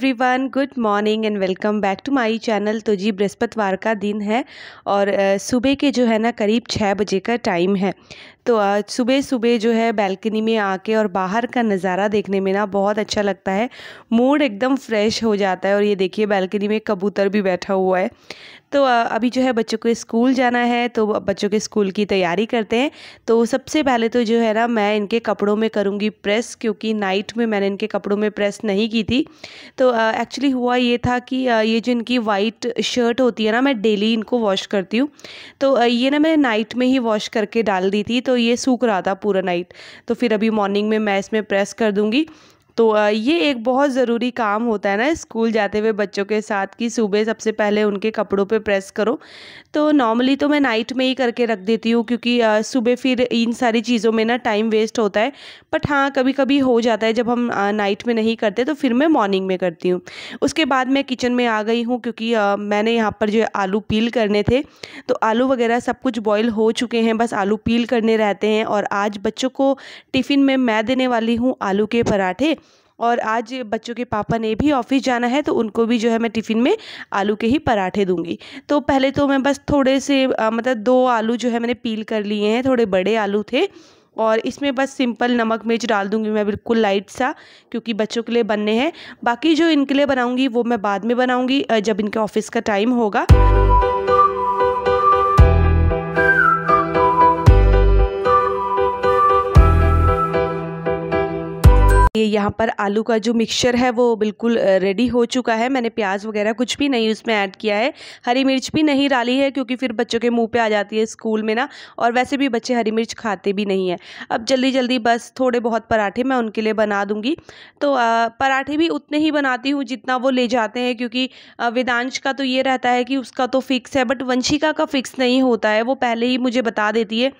everyone good morning and welcome back to my channel तो जी बृहस्पतिवार का दिन है और सुबह के जो है ना करीब छः बजे का टाइम है तो सुबह सुबह जो है बैल्कनी में आके और बाहर का नज़ारा देखने में ना बहुत अच्छा लगता है मूड एकदम फ्रेश हो जाता है और ये देखिए बैल्कनी में कबूतर भी बैठा हुआ है तो अभी जो है बच्चों को स्कूल जाना है तो बच्चों के स्कूल की तैयारी करते हैं तो सबसे पहले तो जो है ना मैं इनके कपड़ों में करूँगी प्रेस क्योंकि नाइट में मैंने इनके कपड़ों में प्रेस नहीं की थी तो एक्चुअली हुआ ये था कि ये जो इनकी वाइट शर्ट होती है ना मैं डेली इनको वॉश करती हूँ तो ये ना मैंने नाइट में ही वॉश करके डाल दी थी तो ये सूख रहा था पूरा नाइट तो फिर अभी मॉर्निंग में मैं इसमें प्रेस कर दूँगी तो ये एक बहुत ज़रूरी काम होता है ना स्कूल जाते हुए बच्चों के साथ कि सुबह सबसे पहले उनके कपड़ों पे प्रेस करो तो नॉर्मली तो मैं नाइट में ही करके रख देती हूँ क्योंकि सुबह फिर इन सारी चीज़ों में ना टाइम वेस्ट होता है बट हाँ कभी कभी हो जाता है जब हम नाइट में नहीं करते तो फिर मैं मॉर्निंग में करती हूँ उसके बाद मैं किचन में आ गई हूँ क्योंकि मैंने यहाँ पर जो आलू पील करने थे तो आलू वगैरह सब कुछ बॉयल हो चुके हैं बस आलू पील करने रहते हैं और आज बच्चों को टिफ़िन में मैं देने वाली हूँ आलू के पराठे और आज बच्चों के पापा ने भी ऑफिस जाना है तो उनको भी जो है मैं टिफ़िन में आलू के ही पराठे दूंगी तो पहले तो मैं बस थोड़े से आ, मतलब दो आलू जो है मैंने पील कर लिए हैं थोड़े बड़े आलू थे और इसमें बस सिंपल नमक मिर्च डाल दूंगी मैं बिल्कुल लाइट सा क्योंकि बच्चों के लिए बनने हैं बाकी जो इनके लिए बनाऊंगी वो मैं बाद में बनाऊंगी जब इनके ऑफिस का टाइम होगा ये यहाँ पर आलू का जो मिक्सचर है वो बिल्कुल रेडी हो चुका है मैंने प्याज वगैरह कुछ भी नहीं उसमें ऐड किया है हरी मिर्च भी नहीं डाली है क्योंकि फिर बच्चों के मुंह पे आ जाती है स्कूल में ना और वैसे भी बच्चे हरी मिर्च खाते भी नहीं है अब जल्दी जल्दी बस थोड़े बहुत पराठे मैं उनके लिए बना दूँगी तो पराठे भी उतने ही बनाती हूँ जितना वो ले जाते हैं क्योंकि वेदांश का तो ये रहता है कि उसका तो फ़िक्स है बट वंशिका का फ़िक्स नहीं होता है वो पहले ही मुझे बता देती है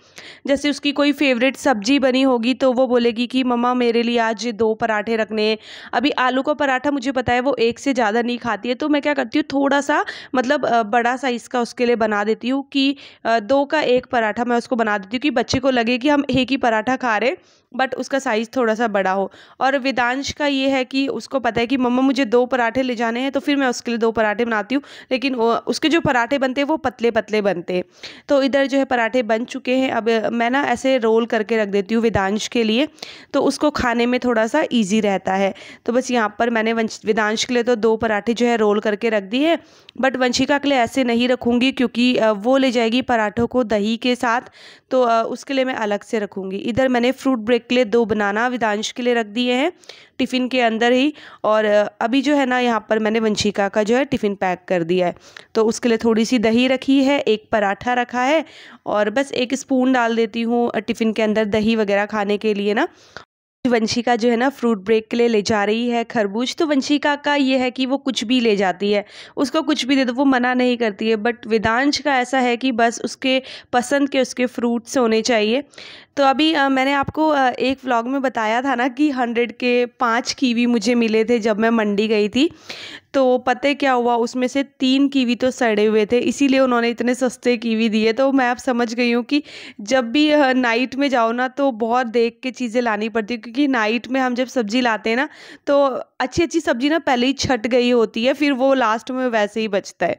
जैसे उसकी कोई फेवरेट सब्जी बनी होगी तो वो बोलेगी कि मम्मा मेरे लिए आज दो पराठे रखने अभी आलू का पराठा मुझे पता है वो एक से ज़्यादा नहीं खाती है तो मैं क्या करती हूँ थोड़ा सा मतलब बड़ा साइज़ का उसके लिए बना देती हूँ कि दो का एक पराठा मैं उसको बना देती हूँ कि बच्चे को लगे कि हम एक ही पराठा खा रहे बट उसका साइज़ थोड़ा सा बड़ा हो और वेदांश का ये है कि उसको पता है कि मम्मा मुझे दो पराठे ले जाने हैं तो फिर मैं उसके लिए दो पराठे बनाती हूँ लेकिन उसके जो पराठे बनते हैं वो पतले पतले बनते हैं तो इधर जो है पराठे बन चुके हैं अब मैं ना ऐसे रोल करके रख देती हूँ वेदांश के लिए तो उसको खाने में थोड़ा सा सा ईजी रहता है तो बस यहाँ पर मैंने विदांश के लिए तो दो पराठे जो है रोल करके रख दी है बट वंशिका के लिए ऐसे नहीं रखूँगी क्योंकि वो ले जाएगी पराठों को दही के साथ तो उसके लिए मैं अलग से रखूँगी इधर मैंने फ्रूट ब्रेक के लिए दो बनाना विदांश के लिए रख दिए हैं टिफ़िन के अंदर ही और अभी जो है ना यहाँ पर मैंने वंशिका का जो है टिफ़िन पैक कर दिया है तो उसके लिए थोड़ी सी दही रखी है एक पराठा रखा है और बस एक स्पून डाल देती हूँ टिफ़िन के अंदर दही वगैरह खाने के लिए ना वंशिका जो है ना फ्रूट ब्रेक के लिए ले जा रही है खरबूज तो वंशिका का ये है कि वो कुछ भी ले जाती है उसको कुछ भी दे दो वो मना नहीं करती है बट वेदांश का ऐसा है कि बस उसके पसंद के उसके फ्रूट्स होने चाहिए तो अभी आ, मैंने आपको आ, एक व्लॉग में बताया था ना कि हंड्रेड के पाँच कीवी मुझे मिले थे जब मैं मंडी गई थी तो पते क्या हुआ उसमें से तीन कीवी तो सड़े हुए थे इसीलिए उन्होंने इतने सस्ते कीवी दिए तो मैं अब समझ गई हूँ कि जब भी नाइट में जाओ ना तो बहुत देख के चीज़ें लानी पड़ती है क्योंकि नाइट में हम जब सब्ज़ी लाते हैं ना तो अच्छी अच्छी सब्ज़ी ना पहले ही छट गई होती है फिर वो लास्ट में वैसे ही बचता है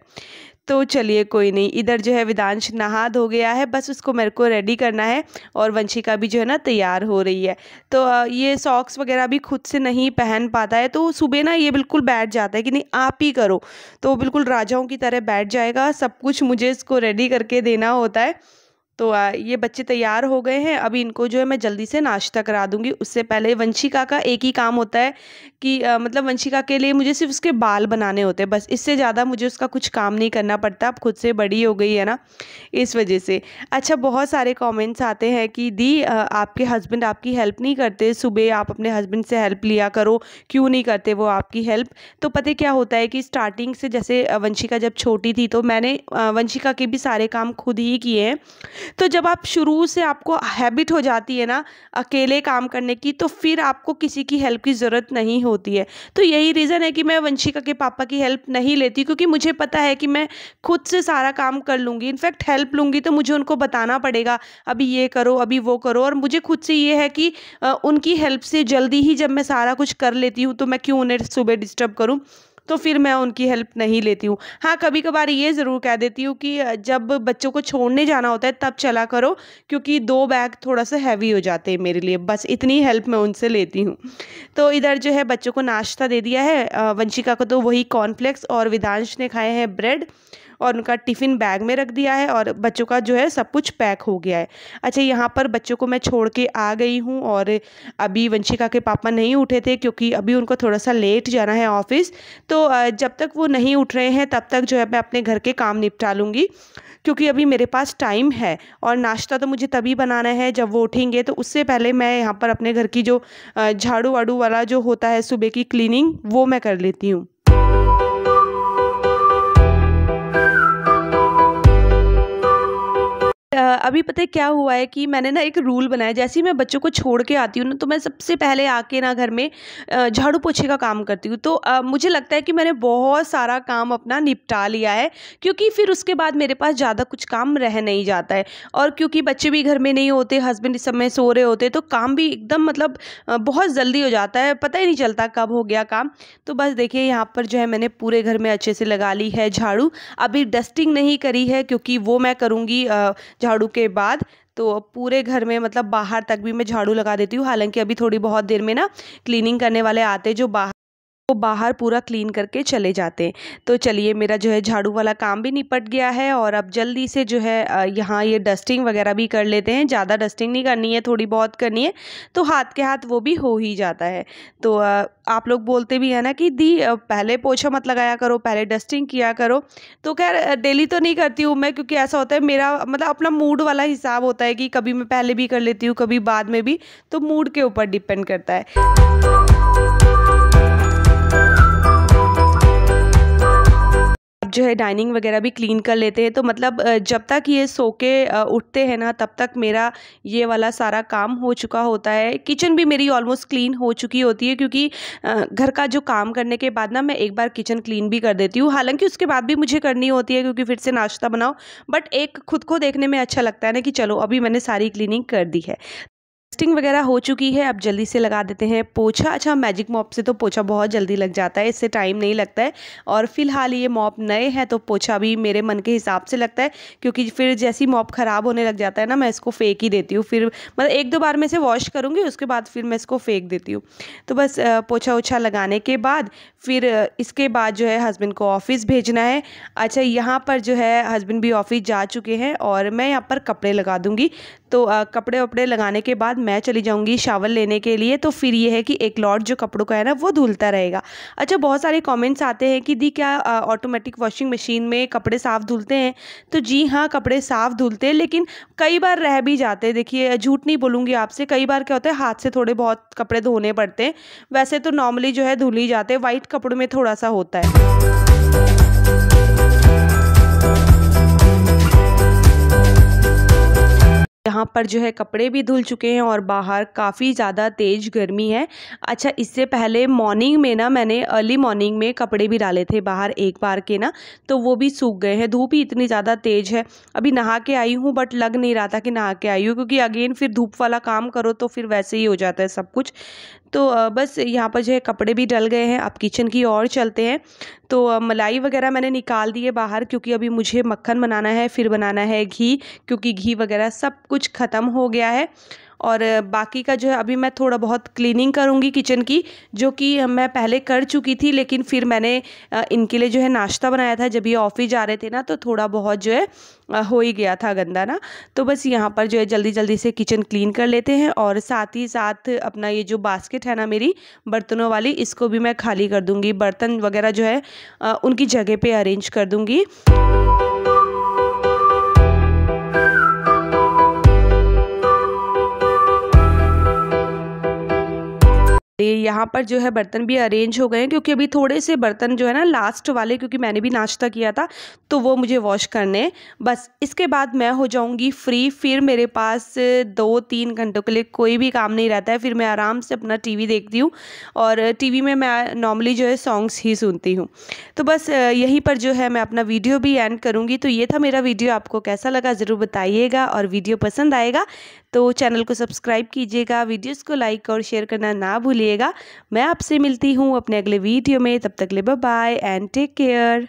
तो चलिए कोई नहीं इधर जो है विदांश नहा धो गया है बस उसको मेरे को रेडी करना है और वंशिका भी जो है ना तैयार हो रही है तो ये सॉक्स वगैरह भी खुद से नहीं पहन पाता है तो सुबह ना ये बिल्कुल बैठ जाता है कि नहीं आप ही करो तो बिल्कुल राजाओं की तरह बैठ जाएगा सब कुछ मुझे इसको रेडी करके देना होता है तो आ, ये बच्चे तैयार हो गए हैं अभी इनको जो है मैं जल्दी से नाश्ता करा दूंगी उससे पहले वंशिका का एक ही काम होता है कि आ, मतलब वंशिका के लिए मुझे सिर्फ उसके बाल बनाने होते हैं बस इससे ज़्यादा मुझे उसका कुछ काम नहीं करना पड़ता अब खुद से बड़ी हो गई है ना इस वजह से अच्छा बहुत सारे कॉमेंट्स आते हैं कि दी आ, आपके हस्बैंड आपकी हेल्प नहीं करते सुबह आप अपने हस्बैंड से हेल्प लिया करो क्यों नहीं करते वो आपकी हेल्प तो पता क्या होता है कि स्टार्टिंग से जैसे वंशिका जब छोटी थी तो मैंने वंशिका के भी सारे काम खुद ही किए हैं तो जब आप शुरू से आपको हैबिट हो जाती है ना अकेले काम करने की तो फिर आपको किसी की हेल्प की ज़रूरत नहीं होती है तो यही रीज़न है कि मैं वंशिका के पापा की हेल्प नहीं लेती क्योंकि मुझे पता है कि मैं खुद से सारा काम कर लूँगी इनफैक्ट हेल्प लूँगी तो मुझे उनको बताना पड़ेगा अभी ये करो अभी वो करो और मुझे खुद से ये है कि उनकी हेल्प से जल्दी ही जब मैं सारा कुछ कर लेती हूँ तो मैं क्यों उन्हें सुबह डिस्टर्ब करूँ तो फिर मैं उनकी हेल्प नहीं लेती हूँ हाँ कभी कभार ये ज़रूर कह देती हूँ कि जब बच्चों को छोड़ने जाना होता है तब चला करो क्योंकि दो बैग थोड़ा सा हैवी हो जाते हैं मेरे लिए बस इतनी हेल्प मैं उनसे लेती हूँ तो इधर जो है बच्चों को नाश्ता दे दिया है वंशिका को तो वही कॉर्नफ्लेक्स और विदांश ने खाए हैं ब्रेड और उनका टिफ़िन बैग में रख दिया है और बच्चों का जो है सब कुछ पैक हो गया है अच्छा यहाँ पर बच्चों को मैं छोड़ के आ गई हूँ और अभी वंशिका के पापा नहीं उठे थे क्योंकि अभी उनको थोड़ा सा लेट जाना है ऑफिस तो जब तक वो नहीं उठ रहे हैं तब तक जो है मैं अपने घर के काम निपटा लूँगी क्योंकि अभी मेरे पास टाइम है और नाश्ता तो मुझे तभी बनाना है जब वो उठेंगे तो उससे पहले मैं यहाँ पर अपने घर की जो झाड़ू वाड़ू वाला जो होता है सुबह की क्लीनिंग वो मैं कर लेती हूँ अभी पता है क्या हुआ है कि मैंने ना एक रूल बनाया जैसे ही मैं बच्चों को छोड़ के आती हूँ ना तो मैं सबसे पहले आके ना घर में झाड़ू पोछे का काम करती हूँ तो आ, मुझे लगता है कि मैंने बहुत सारा काम अपना निपटा लिया है क्योंकि फिर उसके बाद मेरे पास ज़्यादा कुछ काम रह नहीं जाता है और क्योंकि बच्चे भी घर में नहीं होते हस्बैंड इस समय सो रहे होते तो काम भी एकदम मतलब बहुत जल्दी हो जाता है पता ही नहीं चलता कब हो गया काम तो बस देखिए यहाँ पर जो है मैंने पूरे घर में अच्छे से लगा ली है झाड़ू अभी डस्टिंग नहीं करी है क्योंकि वो मैं करूँगी झाड़ू के बाद तो पूरे घर में मतलब बाहर तक भी मैं झाड़ू लगा देती हूँ हालांकि अभी थोड़ी बहुत देर में ना क्लीनिंग करने वाले आते जो बाहर वो बाहर पूरा क्लीन करके चले जाते हैं तो चलिए मेरा जो है झाड़ू वाला काम भी निपट गया है और अब जल्दी से जो है यहाँ ये डस्टिंग वगैरह भी कर लेते हैं ज़्यादा डस्टिंग नहीं करनी है थोड़ी बहुत करनी है तो हाथ के हाथ वो भी हो ही जाता है तो आप लोग बोलते भी हैं ना कि दी पहले पोछा मत लगाया करो पहले डस्टिंग किया करो तो खैर डेली तो नहीं करती हूँ मैं क्योंकि ऐसा होता है मेरा मतलब अपना मूड वाला हिसाब होता है कि कभी मैं पहले भी कर लेती हूँ कभी बाद में भी तो मूड के ऊपर डिपेंड करता है जो है डाइनिंग वगैरह भी क्लीन कर लेते हैं तो मतलब जब तक ये सो के उठते हैं ना तब तक मेरा ये वाला सारा काम हो चुका होता है किचन भी मेरी ऑलमोस्ट क्लीन हो चुकी होती है क्योंकि घर का जो काम करने के बाद ना मैं एक बार किचन क्लीन भी कर देती हूँ हालांकि उसके बाद भी मुझे करनी होती है क्योंकि फिर से नाश्ता बनाओ बट एक खुद को देखने में अच्छा लगता है ना कि चलो अभी मैंने सारी क्लीनिंग कर दी है पेस्टिंग वगैरह हो चुकी है अब जल्दी से लगा देते हैं पोछा अच्छा मैजिक मॉप से तो पोछा बहुत जल्दी लग जाता है इससे टाइम नहीं लगता है और फिलहाल ये मॉप नए हैं तो पोछा भी मेरे मन के हिसाब से लगता है क्योंकि फिर जैसी मॉप ख़राब होने लग जाता है ना मैं इसको फेंक ही देती हूँ फिर मतलब एक दो बार मैं इसे वॉश करूँगी उसके बाद फिर मैं इसको फेंक देती हूँ तो बस पोछा ओछा लगाने के बाद फिर इसके बाद जो है हस्बैंड को ऑफ़िस भेजना है अच्छा यहाँ पर जो है हस्बैंड भी ऑफ़िस जा चुके हैं और मैं यहाँ पर कपड़े लगा दूँगी तो कपड़े वपड़े लगाने के बाद मैं चली जाऊँगी शावल लेने के लिए तो फिर ये है कि एक लॉट जो कपड़ों का है ना वो धुलता रहेगा अच्छा बहुत सारे कॉमेंट्स आते हैं कि दी क्या ऑटोमेटिक वॉशिंग मशीन में कपड़े साफ़ धुलते हैं तो जी हाँ कपड़े साफ़ धुलते हैं लेकिन कई बार रह भी जाते हैं देखिए झूठ नहीं बोलूँगी आपसे कई बार क्या होता है हाथ से थोड़े बहुत कपड़े धोने पड़ते हैं वैसे तो नॉर्मली जो है धुल ही जाते हैं वाइट कपड़ों में थोड़ा सा होता है यहाँ पर जो है कपड़े भी धुल चुके हैं और बाहर काफ़ी ज़्यादा तेज़ गर्मी है अच्छा इससे पहले मॉर्निंग में ना मैंने अर्ली मॉर्निंग में कपड़े भी डाले थे बाहर एक बार के ना तो वो भी सूख गए हैं धूप ही इतनी ज़्यादा तेज़ है अभी नहा के आई हूँ बट लग नहीं रहा था कि नहा के आई हूँ क्योंकि अगेन फिर धूप वाला काम करो तो फिर वैसे ही हो जाता है सब कुछ तो बस यहाँ पर जो है कपड़े भी डल गए हैं अब किचन की ओर चलते हैं तो मलाई वगैरह मैंने निकाल दिए बाहर क्योंकि अभी मुझे मक्खन बनाना है फिर बनाना है घी क्योंकि घी वगैरह सब कुछ कुछ ख़त्म हो गया है और बाकी का जो है अभी मैं थोड़ा बहुत क्लीनिंग करूँगी किचन की जो कि मैं पहले कर चुकी थी लेकिन फिर मैंने इनके लिए जो है नाश्ता बनाया था जब ये ऑफिस जा रहे थे ना तो थोड़ा बहुत जो है हो ही गया था गंदा ना तो बस यहाँ पर जो है जल्दी जल्दी से किचन क्लीन कर लेते हैं और साथ ही साथ अपना ये जो बास्केट है ना मेरी बर्तनों वाली इसको भी मैं खाली कर दूँगी बर्तन वगैरह जो है उनकी जगह पर अरेंज कर दूँगी ये यहाँ पर जो है बर्तन भी अरेंज हो गए हैं क्योंकि अभी थोड़े से बर्तन जो है ना लास्ट वाले क्योंकि मैंने भी नाश्ता किया था तो वो मुझे वॉश करने बस इसके बाद मैं हो जाऊँगी फ्री फिर मेरे पास दो तीन घंटों के लिए कोई भी काम नहीं रहता है फिर मैं आराम से अपना वी देखती हूँ और वी में मैं नॉर्मली जो है सॉन्ग्स ही सुनती हूँ तो बस यहीं पर जो है मैं अपना वीडियो भी एंड करूँगी तो ये था मेरा वीडियो आपको कैसा लगा ज़रूर बताइएगा और वीडियो पसंद आएगा तो चैनल को सब्सक्राइब कीजिएगा वीडियोज़ को लाइक और शेयर करना ना भूलिएगा मैं आपसे मिलती हूँ अपने अगले वीडियो में तब तक ले बाय एंड टेक केयर